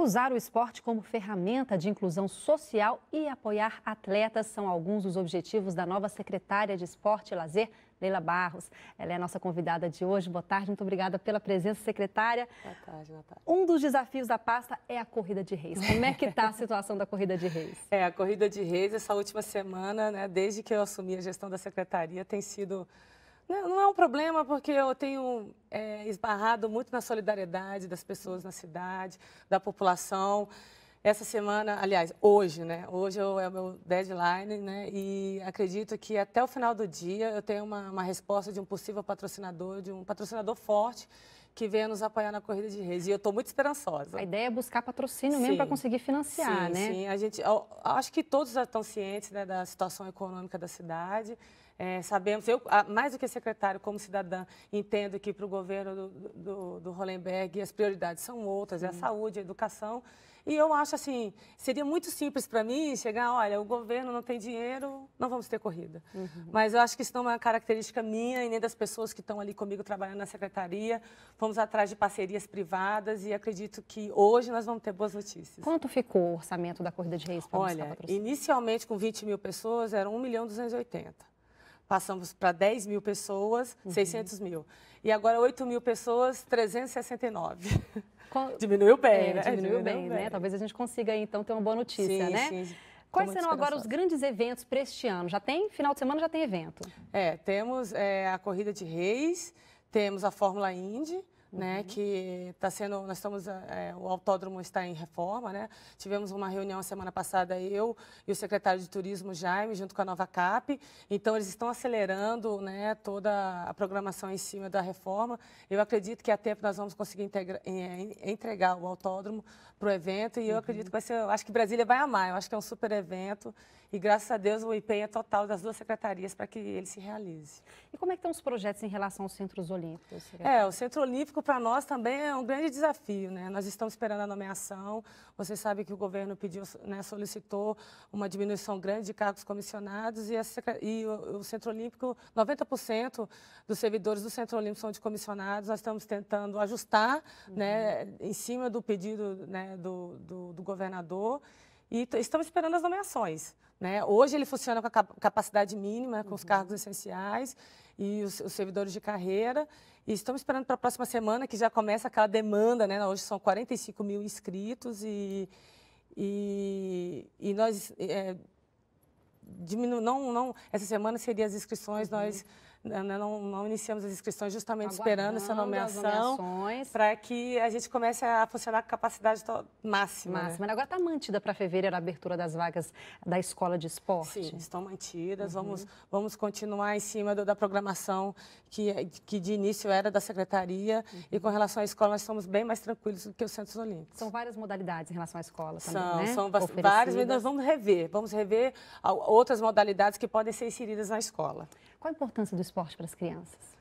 Usar o esporte como ferramenta de inclusão social e apoiar atletas são alguns dos objetivos da nova secretária de Esporte e Lazer, Leila Barros. Ela é a nossa convidada de hoje. Boa tarde, muito obrigada pela presença, secretária. Boa tarde, tarde. Um dos desafios da pasta é a corrida de reis. Como é que está a situação da corrida de reis? É, a corrida de reis, essa última semana, né, desde que eu assumi a gestão da secretaria, tem sido não, é um problema, porque eu tenho é, esbarrado muito na solidariedade das pessoas na cidade, da população. Essa semana, aliás, hoje, né? Hoje é o meu deadline, né? E acredito que até o final do dia eu tenho uma, uma resposta de um possível patrocinador, de um patrocinador forte que venha nos apoiar na corrida de reis. E eu estou muito esperançosa. A ideia é buscar patrocínio sim. mesmo para conseguir financiar, sim, né? Sim, a gente, acho que todos já estão cientes né, da situação econômica da cidade. É, sabemos, eu, mais do que secretário, como cidadã, entendo que para o governo do, do, do Hollenberg as prioridades são outras, Sim. é a saúde, a educação. E eu acho assim, seria muito simples para mim chegar, olha, o governo não tem dinheiro, não vamos ter corrida. Uhum. Mas eu acho que isso não é uma característica minha e nem das pessoas que estão ali comigo trabalhando na secretaria. Vamos atrás de parcerias privadas e acredito que hoje nós vamos ter boas notícias. Quanto ficou o orçamento da Corrida de Reis para Olha, inicialmente com 20 mil pessoas, eram 1 milhão 280 passamos para 10 mil pessoas, uhum. 600 mil. E agora 8 mil pessoas, 369. Qual... Diminuiu bem, é, né? Diminuiu, diminuiu bem, né? bem, né? Talvez a gente consiga, então, ter uma boa notícia, sim, né? Sim. Quais serão agora os grandes eventos para este ano? Já tem? Final de semana já tem evento? É, temos é, a Corrida de Reis, temos a Fórmula Indy, né, uhum. Que está sendo, nós estamos, é, o autódromo está em reforma, né? Tivemos uma reunião semana passada eu e o secretário de turismo Jaime junto com a Nova Cap. Então eles estão acelerando, né? Toda a programação em cima da reforma. Eu acredito que a tempo nós vamos conseguir integra, eh, entregar o autódromo para o evento e eu uhum. acredito que vai ser, acho que Brasília vai amar. Eu acho que é um super evento e graças a Deus o empenho é total das duas secretarias para que ele se realize. E como é que estão os projetos em relação aos centros olímpicos? É, o Centro Olímpico político para nós também é um grande desafio, né? Nós estamos esperando a nomeação. Você sabe que o governo pediu, né, solicitou uma diminuição grande de cargos comissionados e, a, e o, o, Centro Olímpico, 90% dos servidores do Centro Olímpico são de comissionados. Nós estamos tentando ajustar, né, uhum. né, em cima do pedido né, do, do, do governador e estamos esperando as nomeações. Né? Hoje ele funciona com a capacidade mínima, com uhum. os cargos essenciais e os, os, servidores de carreira. E estamos esperando para a próxima semana, que já começa aquela demanda. Né? Hoje são 45 mil inscritos e, e, e nós é, diminu... não, não, essa semana seria as inscrições, uhum. nós não, né, né, não, não, iniciamos as inscrições justamente Aguardando esperando essa nomeação para que a gente comece a funcionar com capacidade máxima. Né? Máxima. Né? Agora está mantida para fevereiro a abertura das vagas da escola de esporte? Sim, estão mantidas. Uhum. Vamos, vamos continuar em cima do, da programação que, que de início era da secretaria. Uhum. E com relação à escola, nós estamos bem mais tranquilos do que os Centros Olímpicos. São várias modalidades em relação à escola também, São, né? são várias, mas nós vamos rever. Vamos rever. Ao, outras modalidades que podem ser inseridas na escola. Qual a importância do esporte para as crianças?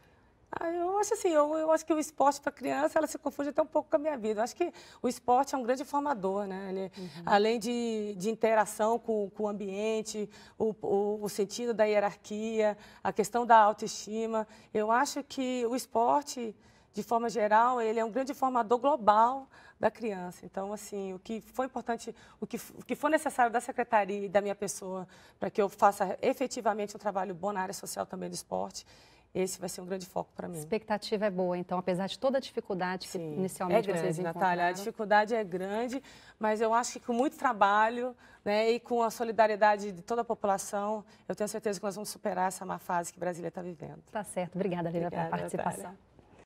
Ah, eu acho assim, eu, eu, acho que o esporte para criança, ela se confunde até um pouco com a minha vida. Eu acho que o esporte é um grande formador, né? Ele, uhum. Além de, de interação com, com o ambiente, o, o, o, sentido da hierarquia, a questão da autoestima, eu acho que o esporte de forma geral, ele é um grande formador global da criança. Então, assim, o que foi importante, o que, o que for necessário da secretaria e da minha pessoa para que eu faça efetivamente um trabalho bom na área social também do esporte, esse vai ser um grande foco para mim. A expectativa é boa, então, apesar de toda a dificuldade que Sim, inicialmente é grande, vocês Natália, a dificuldade é grande, mas eu acho que com muito trabalho né, e com a solidariedade de toda a população, eu tenho certeza que nós vamos superar essa má fase que Brasília está vivendo. Tá certo. Obrigada, Lívia, pela participação. Natália.